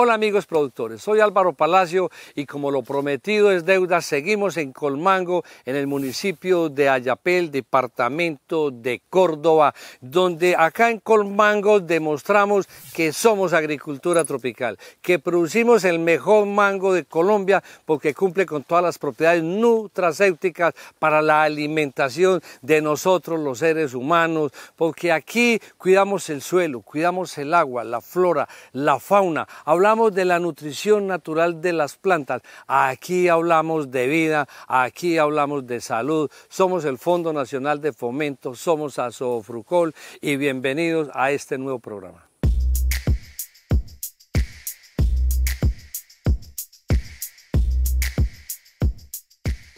Hola amigos productores, soy Álvaro Palacio y como lo prometido es deuda, seguimos en Colmango, en el municipio de Ayapel, departamento de Córdoba, donde acá en Colmango demostramos que somos agricultura tropical, que producimos el mejor mango de Colombia porque cumple con todas las propiedades nutracéuticas para la alimentación de nosotros los seres humanos, porque aquí cuidamos el suelo, cuidamos el agua, la flora, la fauna, hablamos de la nutrición natural de las plantas, aquí hablamos de vida, aquí hablamos de salud, somos el Fondo Nacional de Fomento, somos Azofrucol y bienvenidos a este nuevo programa.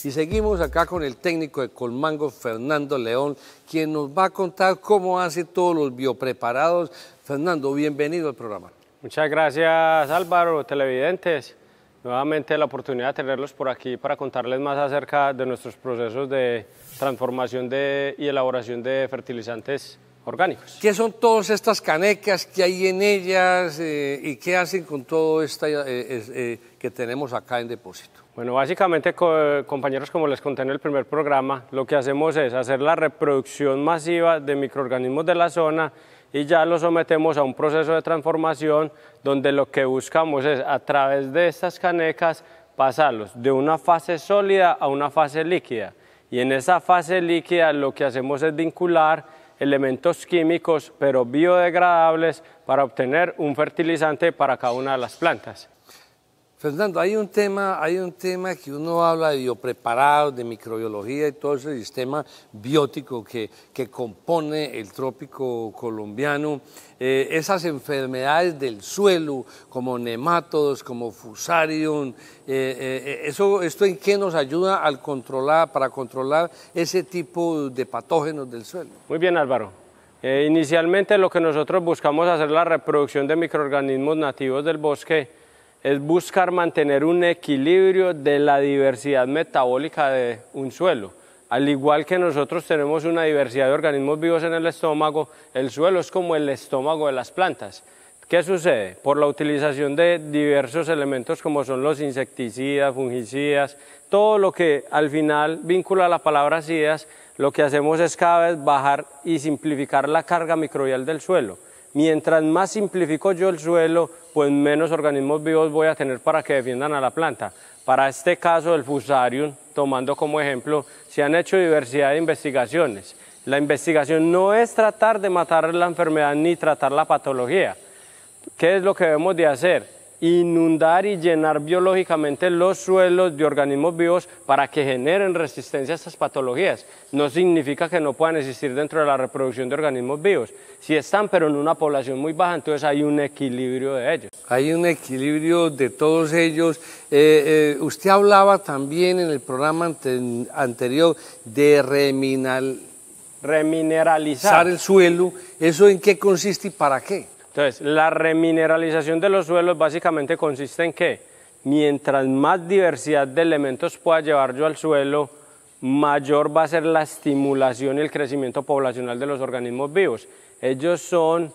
Y seguimos acá con el técnico de Colmango, Fernando León, quien nos va a contar cómo hace todos los biopreparados. Fernando, bienvenido al programa. Muchas gracias Álvaro, televidentes. Nuevamente la oportunidad de tenerlos por aquí para contarles más acerca de nuestros procesos de transformación y elaboración de fertilizantes orgánicos. ¿Qué son todas estas canecas? que hay en ellas? Eh, ¿Y qué hacen con todo esto eh, eh, que tenemos acá en depósito? Bueno, básicamente, compañeros, como les conté en el primer programa, lo que hacemos es hacer la reproducción masiva de microorganismos de la zona y ya lo sometemos a un proceso de transformación donde lo que buscamos es a través de estas canecas pasarlos de una fase sólida a una fase líquida. Y en esa fase líquida lo que hacemos es vincular elementos químicos pero biodegradables para obtener un fertilizante para cada una de las plantas. Fernando, hay un tema, hay un tema que uno habla de biopreparados, de microbiología y todo ese sistema biótico que, que compone el trópico colombiano. Eh, esas enfermedades del suelo, como nematodos, como fusarium, eh, eh, eso, ¿esto en qué nos ayuda al controlar, para controlar ese tipo de patógenos del suelo? Muy bien, Álvaro. inicialmente lo que nosotros buscamos hacer es la reproducción de microorganismos nativos del bosque es buscar mantener un equilibrio de la diversidad metabólica de un suelo. Al igual que nosotros tenemos una diversidad de organismos vivos en el estómago, el suelo es como el estómago de las plantas. ¿Qué sucede? Por la utilización de diversos elementos como son los insecticidas, fungicidas, todo lo que al final vincula la palabra ideas, lo que hacemos es cada vez bajar y simplificar la carga microbial del suelo mientras más simplifico yo el suelo, pues menos organismos vivos voy a tener para que defiendan a la planta. Para este caso del fusarium, tomando como ejemplo, se han hecho diversidad de investigaciones. La investigación no es tratar de matar la enfermedad ni tratar la patología. ¿Qué es lo que debemos de hacer? inundar y llenar biológicamente los suelos de organismos vivos para que generen resistencia a estas patologías. No significa que no puedan existir dentro de la reproducción de organismos vivos. si están, pero en una población muy baja, entonces hay un equilibrio de ellos. Hay un equilibrio de todos ellos. Eh, eh, usted hablaba también en el programa anterior de reminal, remineralizar el suelo. ¿Eso en qué consiste y para qué? Entonces, la remineralización de los suelos básicamente consiste en que mientras más diversidad de elementos pueda llevar yo al suelo, mayor va a ser la estimulación y el crecimiento poblacional de los organismos vivos. Ellos son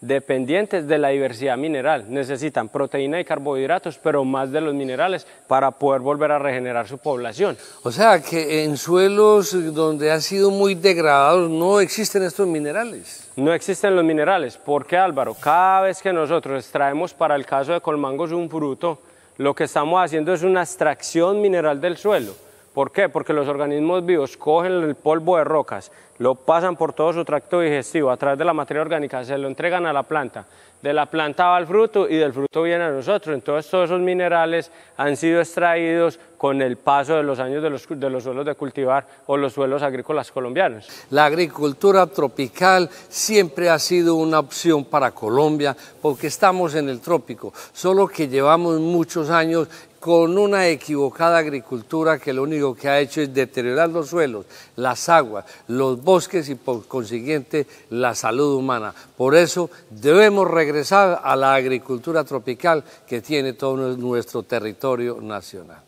dependientes de la diversidad mineral. Necesitan proteína y carbohidratos, pero más de los minerales para poder volver a regenerar su población. O sea que en suelos donde ha sido muy degradados no existen estos minerales. No existen los minerales. porque Álvaro? Cada vez que nosotros extraemos para el caso de Colmangos un fruto, lo que estamos haciendo es una extracción mineral del suelo. ¿Por qué? Porque los organismos vivos cogen el polvo de rocas, lo pasan por todo su tracto digestivo, a través de la materia orgánica, se lo entregan a la planta, de la planta va al fruto y del fruto viene a nosotros. Entonces todos esos minerales han sido extraídos con el paso de los años de los, de los suelos de cultivar o los suelos agrícolas colombianos. La agricultura tropical siempre ha sido una opción para Colombia porque estamos en el trópico, solo que llevamos muchos años con una equivocada agricultura que lo único que ha hecho es deteriorar los suelos, las aguas, los bosques y por consiguiente la salud humana. Por eso debemos regresar a la agricultura tropical que tiene todo nuestro territorio nacional.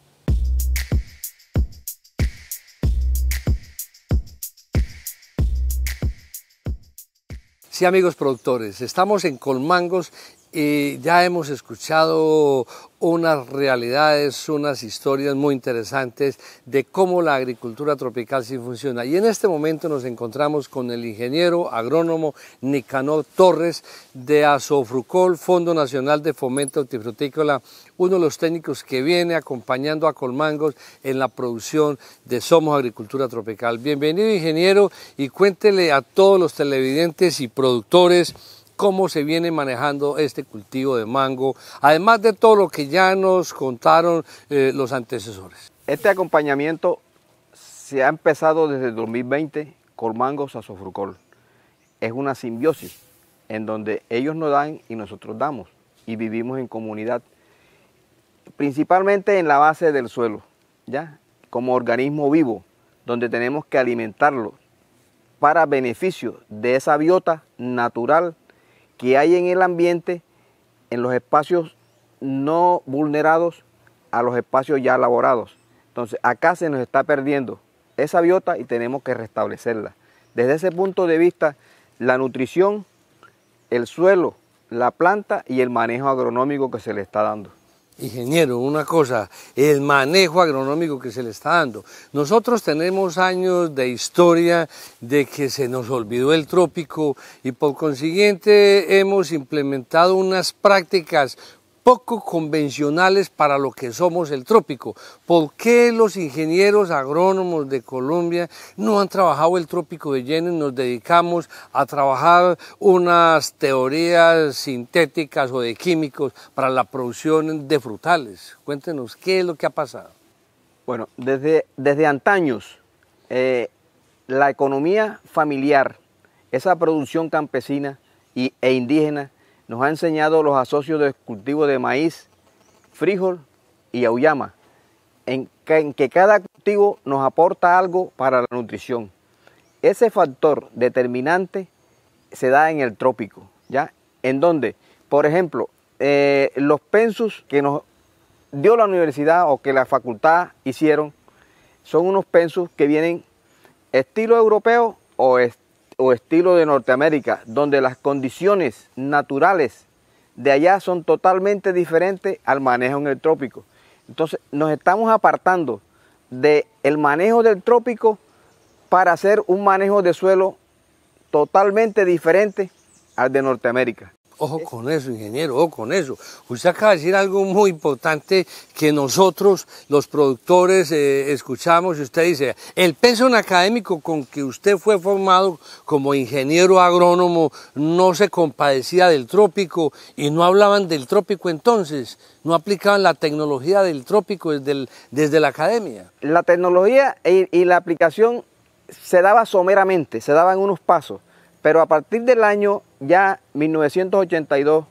Sí, amigos productores, estamos en Colmangos y ya hemos escuchado unas realidades, unas historias muy interesantes de cómo la agricultura tropical sí funciona. Y en este momento nos encontramos con el ingeniero agrónomo Nicanor Torres de Asofrucol, Fondo Nacional de Fomento Antifrutícola, uno de los técnicos que viene acompañando a Colmangos en la producción de Somos Agricultura Tropical. Bienvenido ingeniero y cuéntele a todos los televidentes y productores cómo se viene manejando este cultivo de mango, además de todo lo que ya nos contaron eh, los antecesores. Este acompañamiento se ha empezado desde 2020 con mango sazofrucol. Es una simbiosis en donde ellos nos dan y nosotros damos y vivimos en comunidad, principalmente en la base del suelo, ¿ya? como organismo vivo, donde tenemos que alimentarlo para beneficio de esa biota natural que hay en el ambiente, en los espacios no vulnerados a los espacios ya elaborados. Entonces acá se nos está perdiendo esa biota y tenemos que restablecerla. Desde ese punto de vista, la nutrición, el suelo, la planta y el manejo agronómico que se le está dando ingeniero, una cosa, el manejo agronómico que se le está dando. Nosotros tenemos años de historia de que se nos olvidó el trópico y por consiguiente hemos implementado unas prácticas poco convencionales para lo que somos el trópico. ¿Por qué los ingenieros agrónomos de Colombia no han trabajado el trópico de lleno nos dedicamos a trabajar unas teorías sintéticas o de químicos para la producción de frutales? Cuéntenos, ¿qué es lo que ha pasado? Bueno, desde, desde antaños, eh, la economía familiar, esa producción campesina y, e indígena, nos ha enseñado los asocios del cultivo de maíz, frijol y auyama, en que, cada cultivo nos aporta algo para la nutrición. Ese factor determinante se da en el trópico, ¿ya? En donde, por ejemplo, eh, los pensos que nos dio la universidad o que la facultad hicieron son unos pensos que vienen estilo europeo o estilo o estilo de Norteamérica, donde las condiciones naturales de allá son totalmente diferentes al manejo en el trópico. Entonces nos estamos apartando del manejo del trópico para hacer un manejo de suelo totalmente diferente al de Norteamérica. Ojo ¿Eh? con eso, ingeniero, ojo con eso. Usted acaba de decir algo muy importante que nosotros, los productores, eh, escuchamos y usted dice, el peso académico con que usted fue formado como ingeniero agrónomo no se compadecía del trópico y no hablaban del trópico entonces, no aplicaban la tecnología del trópico desde, la academia. La tecnología e, y la aplicación se daba someramente, se daban unos pasos, pero a partir del año ya 1982,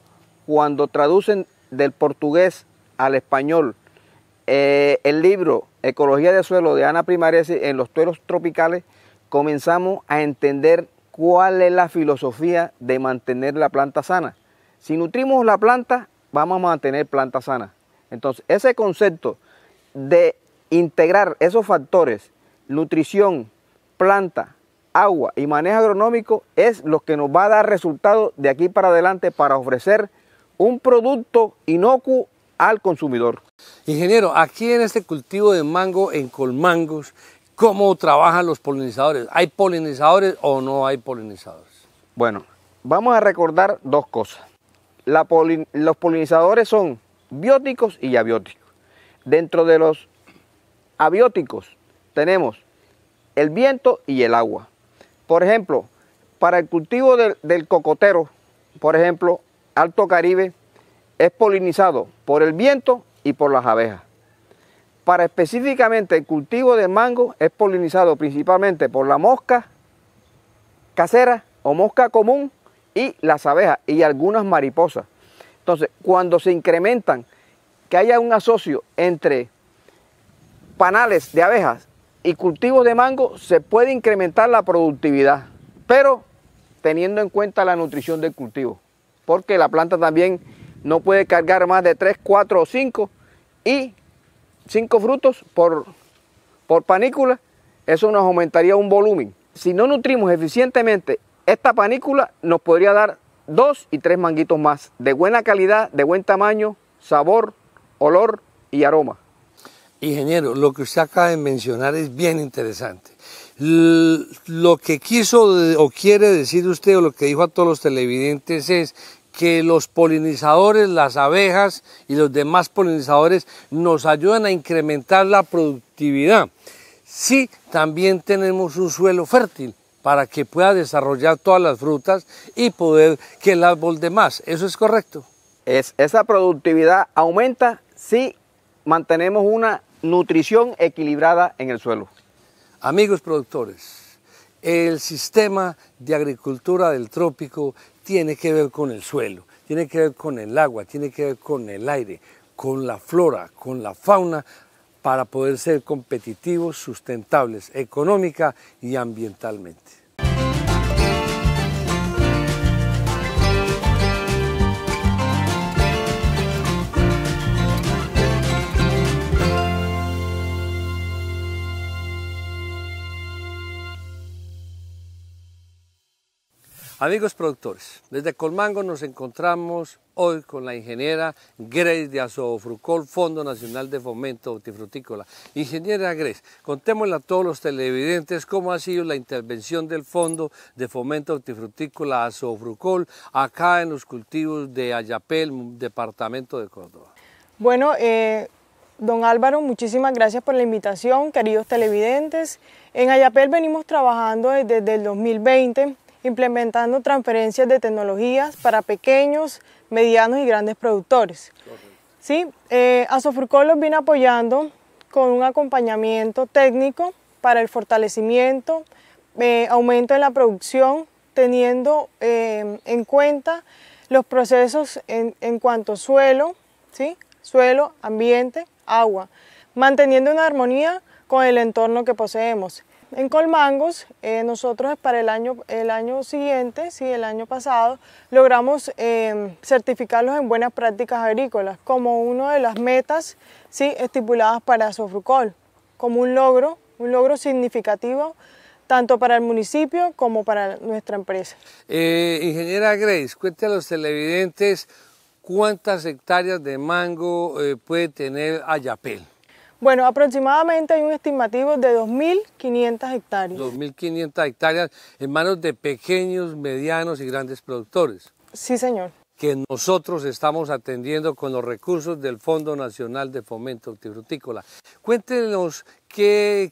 cuando traducen del portugués al español eh, el libro Ecología del Suelo de Ana Primaresi en los suelos tropicales, comenzamos a entender cuál es la filosofía de mantener la planta sana. Si nutrimos la planta, vamos a mantener planta sana. Entonces, ese concepto de integrar esos factores, nutrición, planta, agua y manejo agronómico es lo que nos va a dar resultados de aquí para adelante para ofrecer un producto inocuo al consumidor. Ingeniero, aquí en este cultivo de mango en Colmangos, ¿cómo trabajan los polinizadores? ¿Hay polinizadores o no hay polinizadores? Bueno, vamos a recordar dos cosas. los polinizadores son bióticos y abióticos. Dentro de los abióticos tenemos el viento y el agua. Por ejemplo, para el cultivo del, cocotero, por ejemplo, Alto Caribe es polinizado por el viento y por las abejas. Para específicamente el cultivo de mango es polinizado principalmente por la mosca casera o mosca común y las abejas y algunas mariposas. Entonces, cuando se incrementan, que haya un asocio entre panales de abejas y cultivos de mango se puede incrementar la productividad, pero teniendo en cuenta la nutrición del cultivo, porque la planta también no puede cargar más de 3, 4 o 5 y 5 frutos por, por panícula, eso nos aumentaría un volumen. Si no nutrimos eficientemente esta panícula, nos podría dar 2 y 3 manguitos más, de buena calidad, de buen tamaño, sabor, olor y aroma. Ingeniero, lo que usted acaba de mencionar es bien interesante. lo que quiso o quiere decir usted o lo que dijo a todos los televidentes es que los polinizadores, las abejas y los demás polinizadores nos ayudan a incrementar la productividad. Sí, también tenemos un suelo fértil para que pueda desarrollar todas las frutas y poder que el árbol de más. ¿Eso es correcto? Es, esa productividad aumenta si mantenemos una nutrición equilibrada en el suelo. Amigos productores, el sistema de agricultura del trópico tiene que ver con el suelo, tiene que ver con el agua, tiene que ver con el aire, con la flora, con la fauna, para poder ser competitivos, sustentables, económica y ambientalmente. Amigos productores, desde Colmango nos encontramos hoy con la ingeniera Grace de Azofrucol, Fondo Nacional de Fomento Hortifrutícola. Ingeniera Grace, contémosle a todos los televidentes cómo ha sido la intervención del Fondo de Fomento Hortifrutícola Azofrucol acá en los cultivos de Ayapel, departamento de Córdoba. Bueno, eh, Don Álvaro, muchísimas gracias por la invitación, queridos televidentes. En Ayapel venimos trabajando desde el 2020 implementando transferencias de tecnologías para pequeños, medianos y grandes productores. ¿Sí? Eh, Asofurcol los viene apoyando con un acompañamiento técnico para el fortalecimiento, eh, aumento en la producción, teniendo eh, en cuenta los procesos en, cuanto suelo, ¿sí? suelo, ambiente, agua, manteniendo una armonía con el entorno que poseemos en Colmangos, eh, nosotros para el año, siguiente, el año pasado, logramos em, certificarlos en buenas prácticas agrícolas como una de las metas sí, estipuladas para Sofrucol, como un logro, un logro significativo tanto para el municipio como para nuestra empresa. Eh, ingeniera Grace, cuente a los televidentes cuántas hectáreas de mango eh, puede tener Ayapel. Bueno, aproximadamente hay un estimativo de 2.500 hectáreas. 2.500 hectáreas en manos de pequeños, medianos y grandes productores. Sí, señor que nosotros estamos atendiendo con los recursos del Fondo Nacional de Fomento Hortifrutícola. Cuéntenos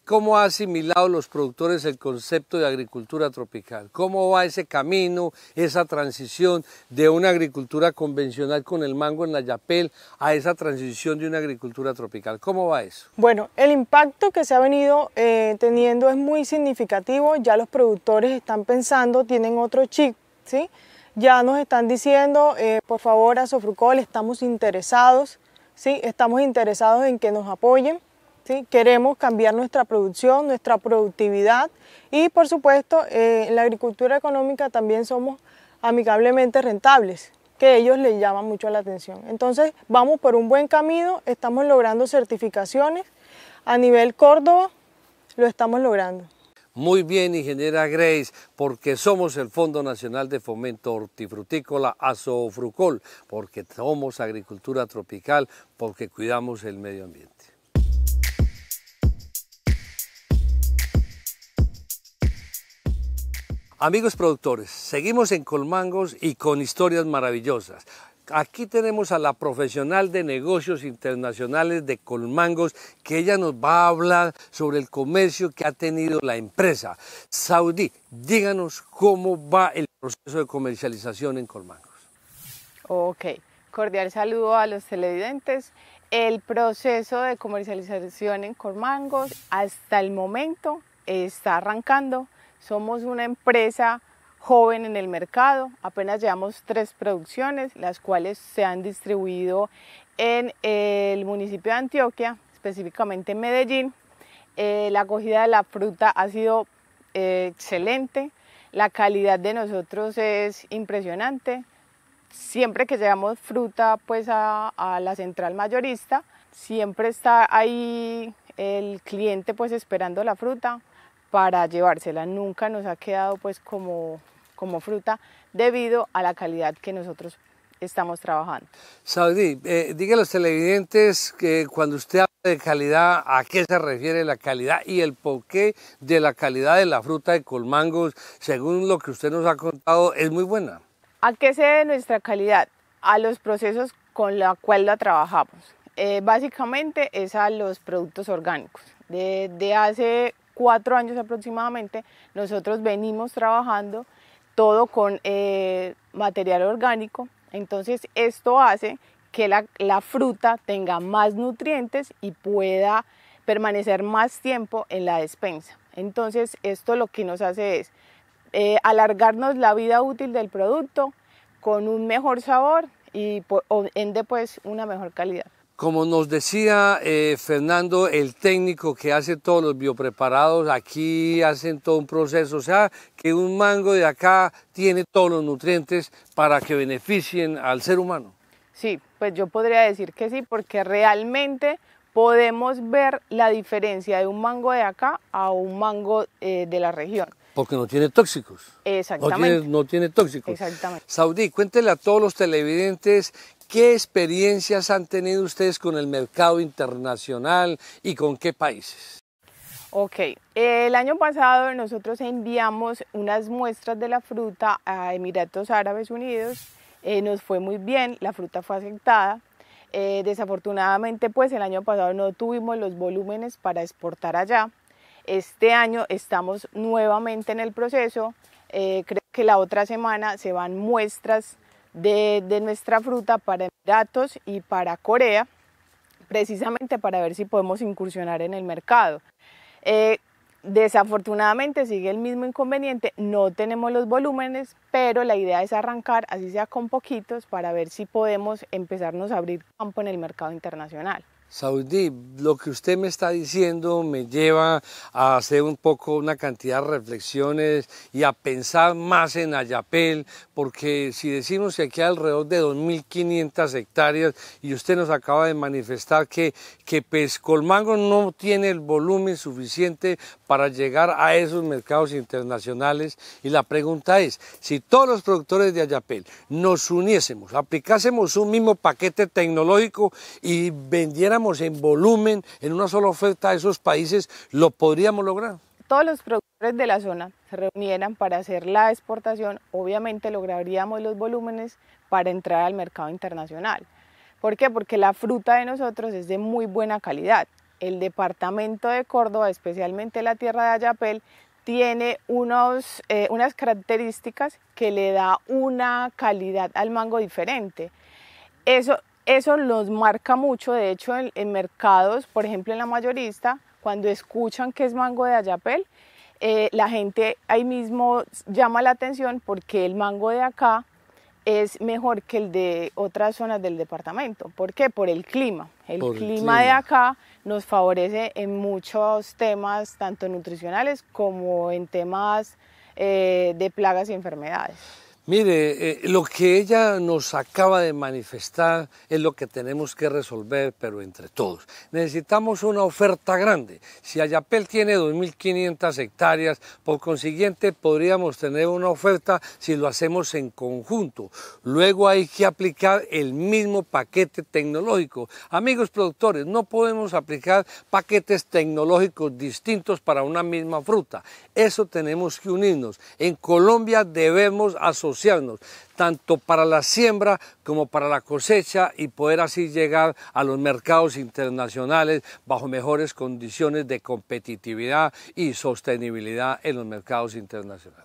cómo ha asimilado los productores el concepto de agricultura tropical, cómo va ese camino, esa transición de una agricultura convencional con el mango en la yapel a esa transición de una agricultura tropical. ¿Cómo va eso? Bueno, el impacto que se ha venido eh, teniendo es muy significativo, ya los productores están pensando, tienen otro chip, ¿sí? ya nos están diciendo, eh, por favor, a Sofrucol, estamos interesados, ¿sí? estamos interesados en que nos apoyen. ¿sí? Queremos cambiar nuestra producción, nuestra productividad y, por supuesto, eh, en la agricultura económica también somos amigablemente rentables, que ellos les llaman mucho la atención. Entonces, vamos por un buen camino, estamos logrando certificaciones a nivel Córdoba, lo estamos logrando. Muy bien, ingeniera Grace, porque somos el Fondo Nacional de Fomento Hortifrutícola Azofrucol, porque somos agricultura tropical, porque cuidamos el medio ambiente. Amigos productores, seguimos en Colmangos y con historias maravillosas. Aquí tenemos a la profesional de negocios internacionales de Colmangos, que ella nos va a hablar sobre el comercio que ha tenido la empresa. Saudí, díganos cómo va el proceso de comercialización en Colmangos. Ok, cordial saludo a los televidentes. El proceso de comercialización en Colmangos hasta el momento está arrancando. Somos una empresa joven en el mercado. Apenas llevamos tres producciones, las cuales se han distribuido en el municipio de Antioquia, específicamente en Medellín. Eh, la acogida de la fruta ha sido eh, excelente, la calidad de nosotros es impresionante. Siempre que llevamos fruta pues, a, a la central mayorista, siempre está ahí el cliente pues esperando la fruta para llevársela. Nunca nos ha quedado pues como como fruta debido a la calidad que nosotros estamos trabajando. Saudí, eh, diga a los televidentes que cuando usted habla de calidad, ¿a qué se refiere la calidad y el porqué de la calidad de la fruta de Colmangos, según lo que usted nos ha contado, es muy buena? ¿A qué se debe nuestra calidad? A los procesos con la cual la trabajamos. Eh, básicamente es a los productos orgánicos. Desde de hace cuatro años aproximadamente, nosotros venimos trabajando todo con eh, material orgánico. Entonces esto hace que la, fruta tenga más nutrientes y pueda permanecer más tiempo en la despensa. Entonces esto lo que nos hace es eh, alargarnos la vida útil del producto con un mejor sabor y en ende pues, una mejor calidad. Como nos decía eh, Fernando, el técnico que hace todos los biopreparados, aquí hacen todo un proceso, o sea, que un mango de acá tiene todos los nutrientes para que beneficien al ser humano. Sí, pues yo podría decir que sí, porque realmente podemos ver la diferencia de un mango de acá a un mango eh, de la región. Porque no tiene tóxicos. Exactamente. No tiene, tóxicos. Exactamente. Saudí, cuéntele a todos los televidentes ¿Qué experiencias han tenido ustedes con el mercado internacional y con qué países? Ok, el año pasado nosotros enviamos unas muestras de la fruta a Emiratos Árabes Unidos, eh, nos fue muy bien, la fruta fue aceptada. Eh, desafortunadamente pues el año pasado no tuvimos los volúmenes para exportar allá. Este año estamos nuevamente en el proceso, eh, creo que la otra semana se van muestras de, nuestra fruta para Emiratos y para Corea, precisamente para ver si podemos incursionar en el mercado. Eh, desafortunadamente sigue el mismo inconveniente, no tenemos los volúmenes, pero la idea es arrancar, así sea con poquitos, para ver si podemos empezarnos a abrir campo en el mercado internacional. Saudí, lo que usted me está diciendo me lleva a hacer un poco una cantidad de reflexiones y a pensar más en Ayapel, porque si decimos que aquí hay alrededor de 2.500 hectáreas y usted nos acaba de manifestar que, que Pescolmango no tiene el volumen suficiente para llegar a esos mercados internacionales, y la pregunta es, si todos los productores de Ayapel nos uniésemos, aplicásemos un mismo paquete tecnológico y vendiéramos en volumen, en una sola oferta a esos países, lo podríamos lograr? Todos los productores de la zona se reunieran para hacer la exportación, obviamente lograríamos los volúmenes para entrar al mercado internacional. ¿Por qué? Porque la fruta de nosotros es de muy buena calidad. El departamento de Córdoba, especialmente la tierra de Ayapel, tiene unos, eh, unas características que le da una calidad al mango diferente. Eso eso los marca mucho, de hecho en, mercados, por ejemplo en la mayorista, cuando escuchan que es mango de Ayapel, eh, la gente ahí mismo llama la atención porque el mango de acá es mejor que el de otras zonas del departamento. ¿Por qué? Por el clima. El clima, de acá nos favorece en muchos temas, tanto nutricionales como en temas eh, de plagas y enfermedades. Mire, eh, lo que ella nos acaba de manifestar es lo que tenemos que resolver, pero entre todos. Necesitamos una oferta grande. Si Ayapel tiene 2.500 hectáreas, por consiguiente podríamos tener una oferta si lo hacemos en conjunto. Luego hay que aplicar el mismo paquete tecnológico. Amigos productores, no podemos aplicar paquetes tecnológicos distintos para una misma fruta. Eso tenemos que unirnos. En Colombia debemos asociar tanto para la siembra como para la cosecha y poder así llegar a los mercados internacionales bajo mejores condiciones de competitividad y sostenibilidad en los mercados internacionales.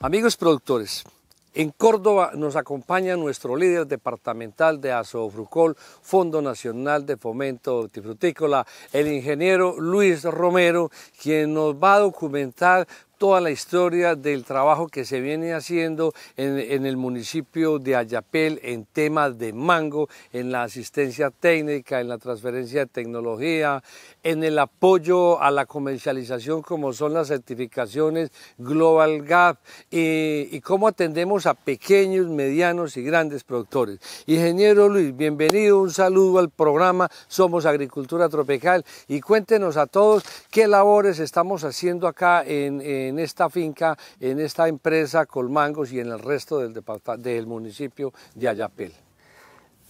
Amigos productores, en Córdoba nos acompaña nuestro líder departamental de Asofrucol, Fondo Nacional de Fomento Hortifrutícola, el ingeniero Luis Romero, quien nos va a documentar toda la historia del trabajo que se viene haciendo en, el municipio de Ayapel en temas de mango, en la asistencia técnica, en la transferencia de tecnología, en el apoyo a la comercialización como son las certificaciones Global Gap y, cómo atendemos a pequeños, medianos y grandes productores. Ingeniero Luis, bienvenido, un saludo al programa Somos Agricultura Tropical y cuéntenos a todos qué labores estamos haciendo acá en, en en esta finca, en esta empresa Colmangos y en el resto del, del municipio de Ayapel.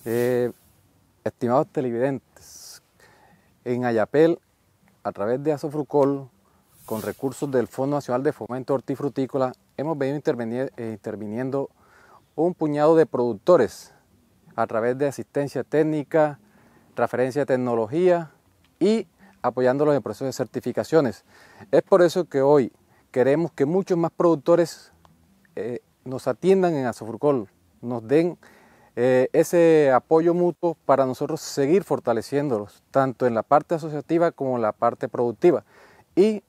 Eh, estimados televidentes, en Ayapel, a través de Asofrucol... con recursos del Fondo Nacional de Fomento Hortifrutícola, hemos venido eh, interviniendo un puñado de productores a través de asistencia técnica, referencia de tecnología y apoyándolos en procesos de certificaciones. Es por eso que hoy Queremos que muchos más productores eh, nos atiendan en Asofurcol, nos den eh, ese apoyo mutuo para nosotros seguir fortaleciéndolos, tanto en la parte asociativa como en la parte productiva, y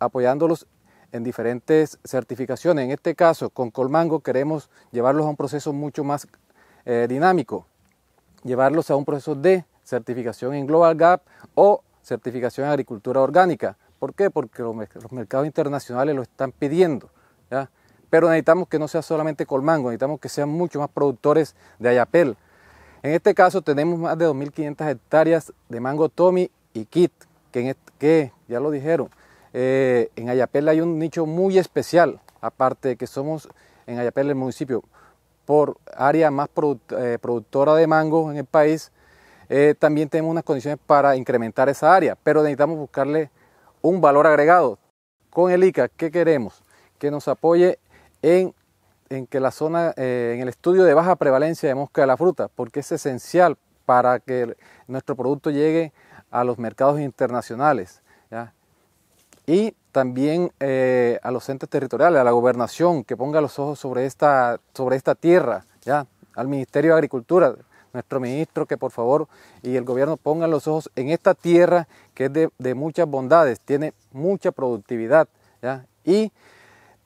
apoyándolos en diferentes certificaciones. En este caso, con Colmango queremos llevarlos a un proceso mucho más eh, dinámico, llevarlos a un proceso de certificación en Global Gap o certificación en agricultura orgánica. ¿Por qué? Porque los, mercados internacionales lo están pidiendo. Pero necesitamos que no sea solamente Colmango, necesitamos que sean muchos más productores de Ayapel. En este caso tenemos más de 2.500 hectáreas de mango Tommy y Kit, que, ya lo dijeron, eh, en Ayapel hay un nicho muy especial, aparte de que somos en Ayapel el municipio por área más eh, productora de mango en el país, eh, también tenemos unas condiciones para incrementar esa área, pero necesitamos buscarle un valor agregado. Con el ICA, ¿qué queremos? Que nos apoye en, que la zona, eh, en el estudio de baja prevalencia de mosca de la fruta, porque es esencial para que nuestro producto llegue a los mercados internacionales. Y también eh, a los entes territoriales, a la gobernación, que ponga los ojos sobre esta, sobre esta tierra, al Ministerio de Agricultura, nuestro ministro, que por favor y el gobierno pongan los ojos en esta tierra que es de, muchas bondades, tiene mucha productividad. Y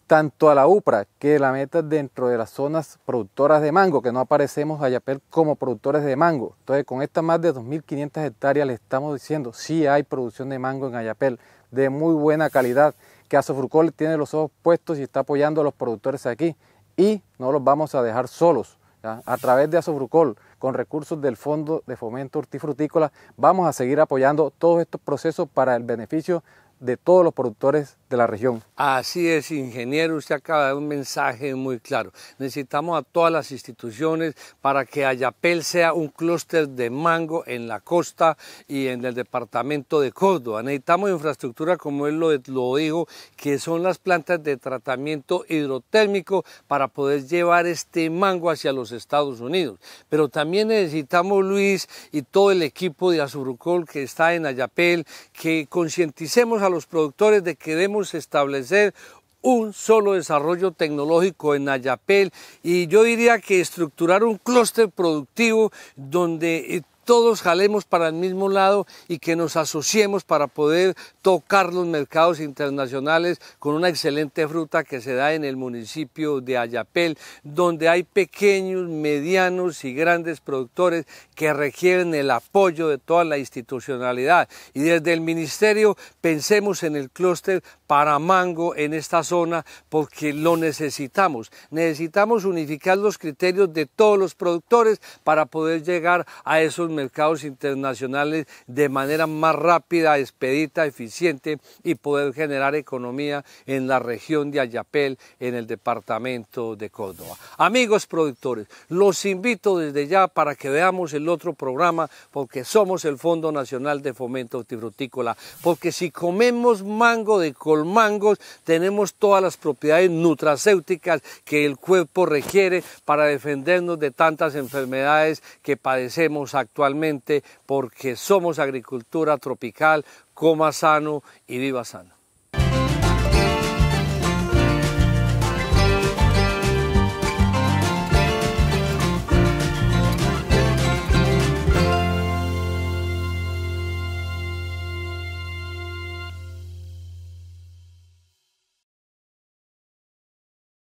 tanto a la UPRA, que la meta dentro de las zonas productoras de mango, que no aparecemos a Yapel como productores de mango. Entonces, con estas más de 2.500 hectáreas le estamos diciendo, sí hay producción de mango en Ayapel, de muy buena calidad, que Asofrucol tiene los ojos puestos y está apoyando a los productores aquí. Y no los vamos a dejar solos. A través de Azofrucol, con recursos del Fondo de Fomento Hortifrutícola, vamos a seguir apoyando todos estos procesos para el beneficio de todos los productores la región. Así es, ingeniero, usted acaba de dar un mensaje muy claro. Necesitamos a todas las instituciones para que Ayapel sea un clúster de mango en la costa y en el departamento de Córdoba. Necesitamos infraestructura, como él lo, lo dijo, que son las plantas de tratamiento hidrotérmico para poder llevar este mango hacia los Estados Unidos. Pero también necesitamos, Luis, y todo el equipo de Azurucol que está en Ayapel, que concienticemos a los productores de que debemos establecer un solo desarrollo tecnológico en Ayapel y yo diría que estructurar un clúster productivo donde eh, todos jalemos para el mismo lado y que nos asociemos para poder tocar los mercados internacionales con una excelente fruta que se da en el municipio de Ayapel, donde hay pequeños, medianos y grandes productores que requieren el apoyo de toda la institucionalidad. Y desde el ministerio pensemos en el clúster para mango en esta zona porque lo necesitamos. Necesitamos unificar los criterios de todos los productores para poder llegar a esos mercados internacionales de manera más rápida, expedita, eficiente y poder generar economía en la región de Ayapel, en el departamento de Córdoba. Amigos productores, los invito desde ya para que veamos el otro programa porque somos el Fondo Nacional de Fomento Frutícola, porque si comemos mango de colmangos tenemos todas las propiedades nutracéuticas que el cuerpo requiere para defendernos de tantas enfermedades que padecemos actualmente porque somos agricultura tropical, coma sano y viva sano.